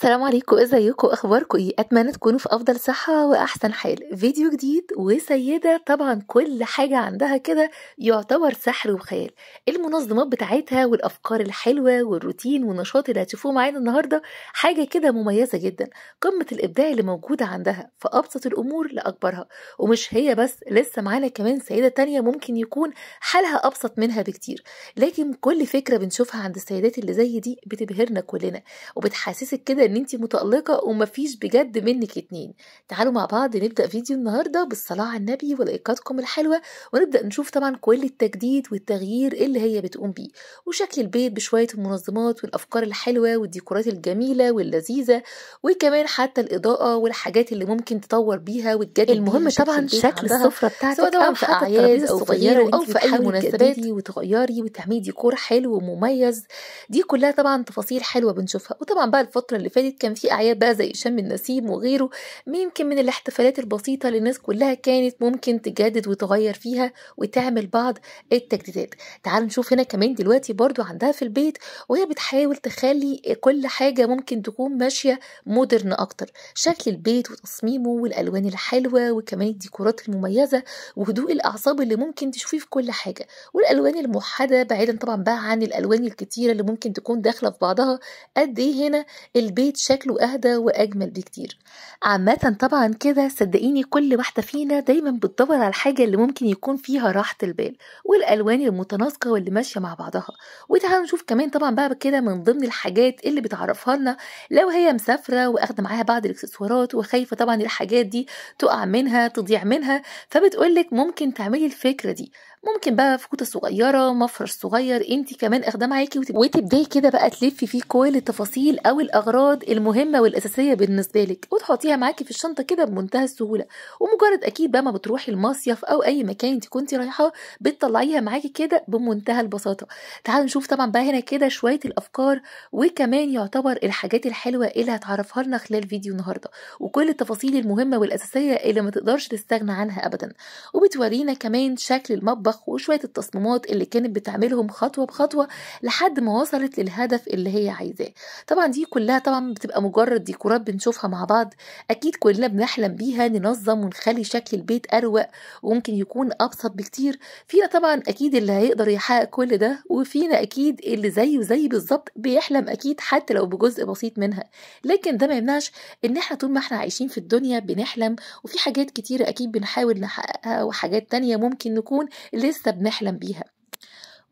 السلام عليكم ازيكم اخباركم ايه اتمنى تكونوا في افضل صحه واحسن حال فيديو جديد وسيده طبعا كل حاجه عندها كده يعتبر سحر وخيال المنظمات بتاعتها والافكار الحلوه والروتين والنشاط اللي هتشوفوه معانا النهارده حاجه كده مميزه جدا قمه الابداع اللي موجوده عندها في ابسط الامور لاكبرها ومش هي بس لسه معانا كمان سيده تانية ممكن يكون حالها ابسط منها بكتير لكن كل فكره بنشوفها عند السيدات اللي زي دي بتبهرنا كلنا وبتحسسك كده ان انت متالقه ومفيش بجد منك اتنين تعالوا مع بعض نبدا فيديو النهارده بالصلاه على النبي ولايقاتكم الحلوه ونبدا نشوف طبعا كل التجديد والتغيير اللي هي بتقوم بيه وشكل البيت بشويه المنظمات والافكار الحلوه والديكورات الجميله واللذيذه وكمان حتى الاضاءه والحاجات اللي ممكن تطور بيها وتجدد المهم طبعا شكل السفره بتاعتك سواء طبعا في اعياد صغيره او في اي مناسبات وتغيري وتعملي ديكور حلو ومميز دي كلها طبعا تفاصيل حلوه بنشوفها وطبعا بقى الفتره اللي فاتت فاتت كان في أعياد بقى زي شم النسيم وغيره يمكن من الاحتفالات البسيطة اللي الناس كلها كانت ممكن تجدد وتغير فيها وتعمل بعض التجديدات تعالوا نشوف هنا كمان دلوقتي برضو عندها في البيت وهي بتحاول تخلي كل حاجة ممكن تكون ماشية مودرن أكتر شكل البيت وتصميمه والألوان الحلوة وكمان الديكورات المميزة وهدوء الأعصاب اللي ممكن تشوفيه في كل حاجة والألوان الموحدة بعيدا طبعا بقى عن الألوان الكتيرة اللي ممكن تكون داخلة في بعضها قد إيه هنا البيت البيت شكله أهدى وأجمل بكتير عامة طبعا كده صدقيني كل واحدة فينا دايما بتدور على الحاجة اللي ممكن يكون فيها راحة البال والألوان المتناسقة واللي ماشية مع بعضها وتعالوا نشوف كمان طبعا بقى كده من ضمن الحاجات اللي بتعرفها لنا لو هي مسافرة وأخدة معاها بعض الإكسسوارات وخايفة طبعا الحاجات دي تقع منها تضيع منها فبتقولك ممكن تعملي الفكرة دي ممكن بقى فوطه صغيره مفرش صغير انت كمان اخده معاكي وتبداي كده بقى تلفي فيه كل التفاصيل او الاغراض المهمه والاساسيه بالنسبه لك وتحطيها معاكي في الشنطه كده بمنتهى السهوله ومجرد اكيد بقى ما بتروحي المصيف او اي مكان انت كنتي رايحاه بتطلعيها معاكي كده بمنتهى البساطه تعالوا نشوف طبعا بقى هنا كده شويه الافكار وكمان يعتبر الحاجات الحلوه اللي هتعرفها لنا خلال فيديو النهارده وكل التفاصيل المهمه والاساسيه اللي ما تقدرش تستغنى عنها ابدا وبتورينا كمان شكل المطبخ المطبخ وشوية التصميمات اللي كانت بتعملهم خطوة بخطوة لحد ما وصلت للهدف اللي هي عايزاه طبعا دي كلها طبعا بتبقى مجرد ديكورات بنشوفها مع بعض أكيد كلنا بنحلم بيها ننظم ونخلي شكل البيت أروق وممكن يكون أبسط بكتير فينا طبعا أكيد اللي هيقدر يحقق كل ده وفينا أكيد اللي زيه وزي بالظبط بيحلم أكيد حتى لو بجزء بسيط منها لكن ده ما يمنعش إن إحنا طول ما إحنا عايشين في الدنيا بنحلم وفي حاجات كتيرة أكيد بنحاول نحققها وحاجات تانية ممكن نكون لسه بنحلم بيها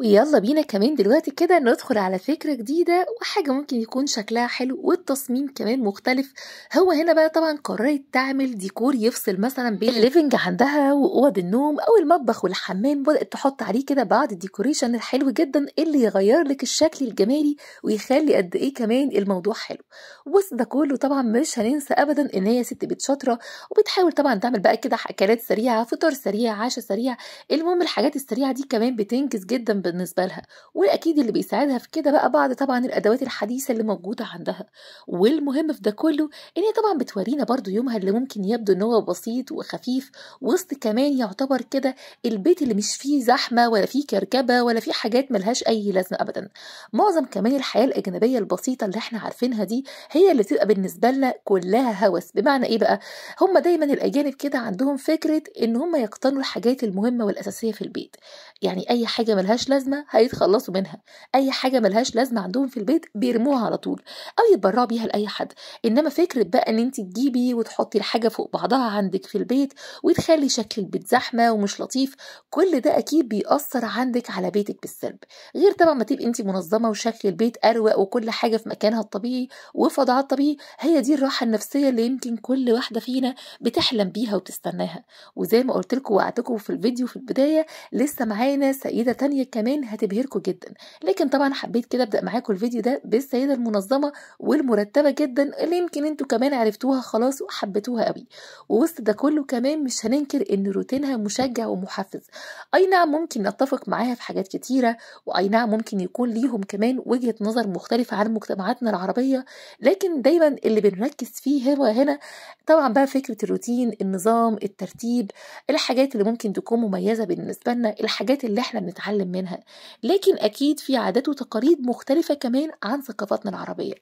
ويلا بينا كمان دلوقتي كده ندخل على فكرة جديدة وحاجة ممكن يكون شكلها حلو والتصميم كمان مختلف هو هنا بقى طبعا قررت تعمل ديكور يفصل مثلا بين الليفنج عندها واوض النوم او المطبخ والحمام بدأت تحط عليه كده بعض الديكوريشن الحلو جدا اللي يغير لك الشكل الجمالي ويخلي قد ايه كمان الموضوع حلو وسط ده كله طبعا مش هننسى ابدا ان هي ست بيت شاطره وبتحاول طبعا تعمل بقى كده اكلات سريعه فطار سريع عشاء سريع المهم الحاجات السريعه دي كمان بتنجز جدا بالنسبه لها واكيد اللي بيساعدها في كده بقى بعض طبعا الادوات الحديثه اللي موجوده عندها والمهم في ده كله ان هي طبعا بتورينا برضو يومها اللي ممكن يبدو ان هو بسيط وخفيف وسط كمان يعتبر كده البيت اللي مش فيه زحمه ولا فيه كركبه ولا فيه حاجات ملهاش اي لازمه ابدا معظم كمان الحياه الاجنبيه البسيطه اللي احنا عارفينها دي هي اللي تبقى بالنسبه لنا كلها هوس بمعنى ايه بقى هم دايما الاجانب كده عندهم فكره ان هم يقتنوا الحاجات المهمه والاساسيه في البيت يعني اي حاجه ملهاش لازمه لازمه هيتخلصوا منها اي حاجه ملهاش لازمه عندهم في البيت بيرموها على طول او يتبرعوا بيها لاي حد انما فكره بقى ان انت تجيبي وتحطي الحاجه فوق بعضها عندك في البيت وتخلي شكل البيت زحمه ومش لطيف كل ده اكيد بيأثر عندك على بيتك بالسلب غير طبعا ما تبقي انت منظمه وشكل البيت اروق وكل حاجه في مكانها الطبيعي وفي وضعها الطبيعي هي دي الراحه النفسيه اللي يمكن كل واحده فينا بتحلم بيها وبتستناها وزي ما قلت لكم في الفيديو في البدايه لسه معانا سيده تانية كمان كمان هتبهركم جدا لكن طبعا حبيت كده ابدا معاكم الفيديو ده بالسيده المنظمه والمرتبه جدا اللي يمكن انتوا كمان عرفتوها خلاص وحبيتوها قوي ووسط ده كله كمان مش هننكر ان روتينها مشجع ومحفز اي نعم ممكن نتفق معاها في حاجات كتيره واي نعم ممكن يكون ليهم كمان وجهه نظر مختلفه عن مجتمعاتنا العربيه لكن دايما اللي بنركز فيه هو هنا طبعا بقى فكره الروتين النظام الترتيب الحاجات اللي ممكن تكون مميزه بالنسبه لنا الحاجات اللي احنا بنتعلم منها لكن أكيد في عادات وتقاليد مختلفة كمان عن ثقافتنا العربية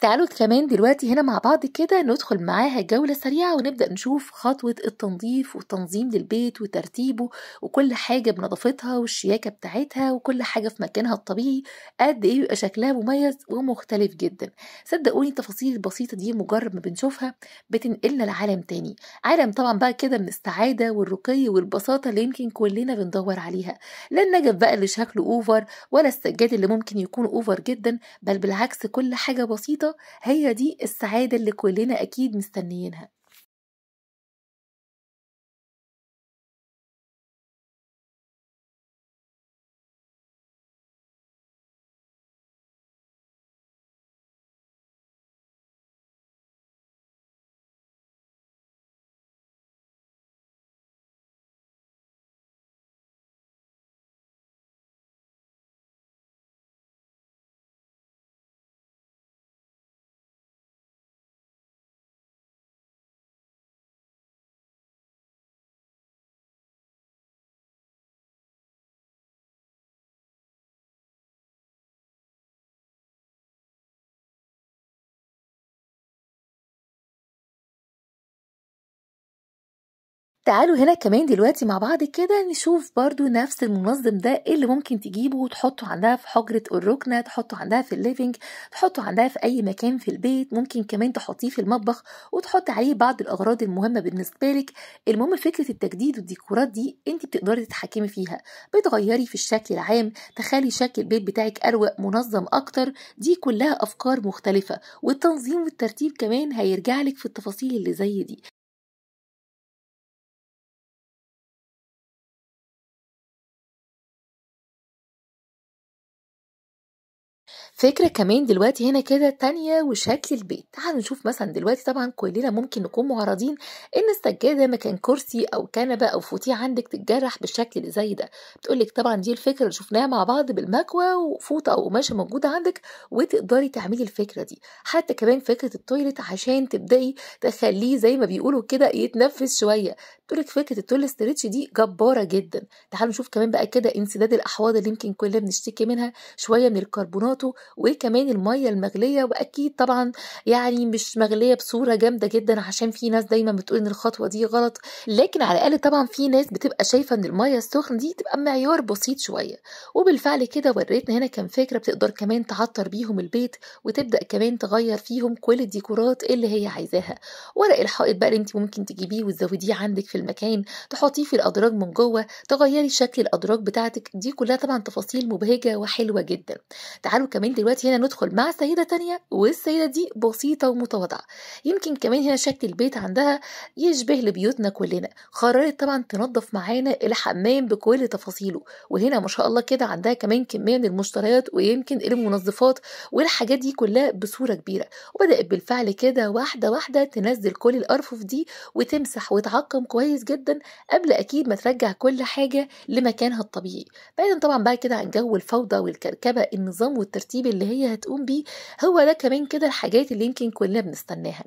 تعالوا كمان دلوقتي هنا مع بعض كده ندخل معاها جولة سريعة ونبدأ نشوف خطوة التنظيف والتنظيم للبيت وترتيبه وكل حاجة بنظافتها والشياكة بتاعتها وكل حاجة في مكانها الطبيعي قد ايه بيبقى شكلها مميز ومختلف جدا صدقوني التفاصيل البسيطة دي مجرد ما بنشوفها بتنقلنا لعالم تاني عالم طبعا بقى كده من السعادة والرقي والبساطة اللي يمكن كلنا بندور عليها لا النجف بقى اللي شكله اوفر ولا السجاد اللي ممكن يكون اوفر جدا بل بالعكس كل حاجة بسيطة هي دي السعادة اللي كلنا أكيد مستنيينها تعالوا هنا كمان دلوقتي مع بعض كده نشوف برضو نفس المنظم ده اللي ممكن تجيبه وتحطه عندها في حجرة الركنة تحطه عندها في الليفينج تحطه عندها في أي مكان في البيت ممكن كمان تحطيه في المطبخ وتحط عليه بعض الأغراض المهمة بالنسبة لك المهم فكرة التجديد والديكورات دي انت بتقدري تتحكمي فيها بتغيري في الشكل العام تخلي شكل البيت بتاعك أروق منظم أكتر دي كلها أفكار مختلفة والتنظيم والترتيب كمان هيرجع لك في التفاصيل اللي زي دي فكرة كمان دلوقتي هنا كده تانية وشكل البيت تعال نشوف مثلا دلوقتي طبعا كلنا ممكن نكون معرضين ان السجادة مكان كرسي او كنبة او فوتيه عندك تتجرح بالشكل اللي زي ده بتقولك طبعا دي الفكرة اللي شفناها مع بعض بالمكوى وفوطة او قماشة موجودة عندك وتقدري تعملي الفكرة دي حتى كمان فكرة التويلت عشان تبدأي تخليه زي ما بيقولوا كده يتنفس شوية تقولك فكرة التويلت ستريتش دي جبارة جدا تعالوا نشوف كمان بقى كده انسداد الاحواض اللي يمكن كلنا بنشتكي منها شوية من الكربوناتو وكمان الميه المغليه واكيد طبعا يعني مش مغليه بصوره جامده جدا عشان في ناس دايما بتقول ان الخطوه دي غلط لكن على الاقل طبعا في ناس بتبقى شايفه ان الميه السخنه دي تبقى معيار بسيط شويه وبالفعل كده وريتنا هنا كم فكره بتقدر كمان تعطر بيهم البيت وتبدا كمان تغير فيهم كل الديكورات اللي هي عايزاها ورق الحائط بقى اللي انت ممكن تجيبيه وتزوديه عندك في المكان تحطيه في الادراج من جوه تغيري شكل الادراج بتاعتك دي كلها طبعا تفاصيل مبهجه وحلوه جدا تعالوا كمان دلوقتي هنا ندخل مع سيدة تانية والسيدة دي بسيطة ومتواضعة يمكن كمان هنا شكل البيت عندها يشبه لبيوتنا كلنا قررت طبعا تنظف معانا الحمام بكل تفاصيله وهنا ما شاء الله كده عندها كمان كمية من المشتريات ويمكن المنظفات والحاجات دي كلها بصورة كبيرة وبدأت بالفعل كده واحدة واحدة تنزل كل الأرفف دي وتمسح وتعقم كويس جدا قبل أكيد ما ترجع كل حاجة لمكانها الطبيعي بعيدا طبعا بقى كده عن جو الفوضى والكركبة النظام والترتيب اللي هي هتقوم بيه هو ده كمان كده الحاجات اللي يمكن كلنا بنستناها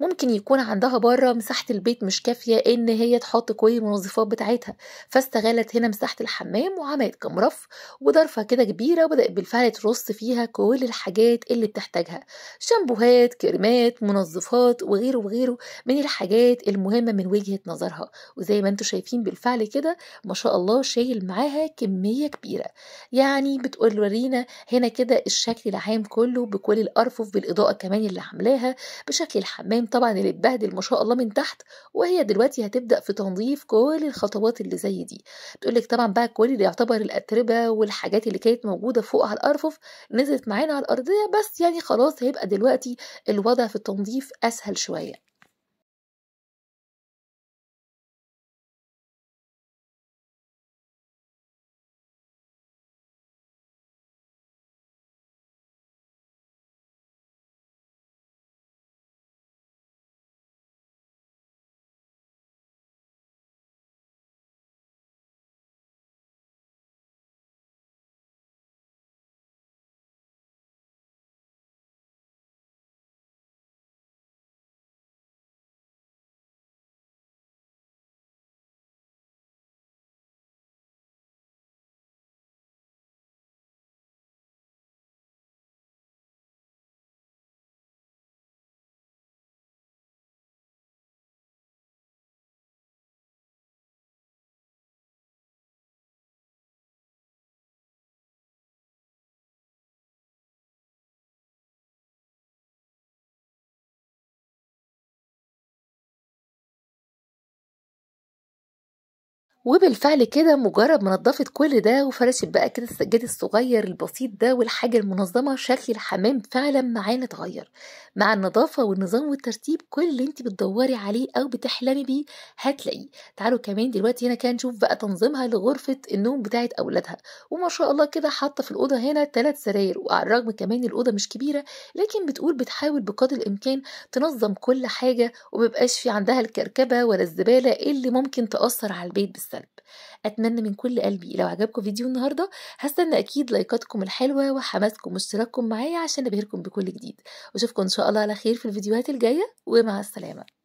ممكن يكون عندها بره مساحه البيت مش كافيه ان هي تحط كل المنظفات بتاعتها فاستغلت هنا مساحه الحمام وعملت كام رف وضرفه كده كبيره وبدات بالفعل ترص فيها كل الحاجات اللي بتحتاجها شامبوهات كريمات منظفات وغيره وغيره من الحاجات المهمه من وجهه نظرها وزي ما انتم شايفين بالفعل كده ما شاء الله شايل معاها كميه كبيره يعني بتقول ورينا هنا كده بشكل العام كله بكل الأرفف بالإضاءة كمان اللي عاملاها بشكل الحمام طبعا اللي اتبهدل ما شاء الله من تحت وهي دلوقتي هتبدأ في تنظيف كل الخطوات اللي زي دي لك طبعا بقى كل اللي يعتبر الأتربة والحاجات اللي كانت موجودة فوق على الأرفف نزلت معانا على الأرضية بس يعني خلاص هيبقى دلوقتي الوضع في التنظيف أسهل شوية وبالفعل كده مجرد ما نضفت كل ده وفرشت بقى كده السجاد الصغير البسيط ده والحاجة المنظمة شكل الحمام فعلا معانا اتغير مع النظافة والنظام والترتيب كل اللي انت بتدوري عليه أو بتحلمي بيه هتلاقيه تعالوا كمان دلوقتي هنا كده نشوف بقى تنظيمها لغرفة النوم بتاعت أولادها وما شاء الله كده حاطة في الأوضة هنا ثلاث سراير وعلى الرغم كمان الأوضة مش كبيرة لكن بتقول بتحاول بقدر الإمكان تنظم كل حاجة ومبقاش في عندها الكركبة ولا الزبالة اللي ممكن تأثر على البيت بالسلب السلب اتمنى من كل قلبي لو عجبكم فيديو النهارده هستنى اكيد لايكاتكم الحلوه وحماسكم واشتراككم معايا عشان ابهركم بكل جديد واشوفكم ان شاء الله على خير في الفيديوهات الجايه ومع السلامه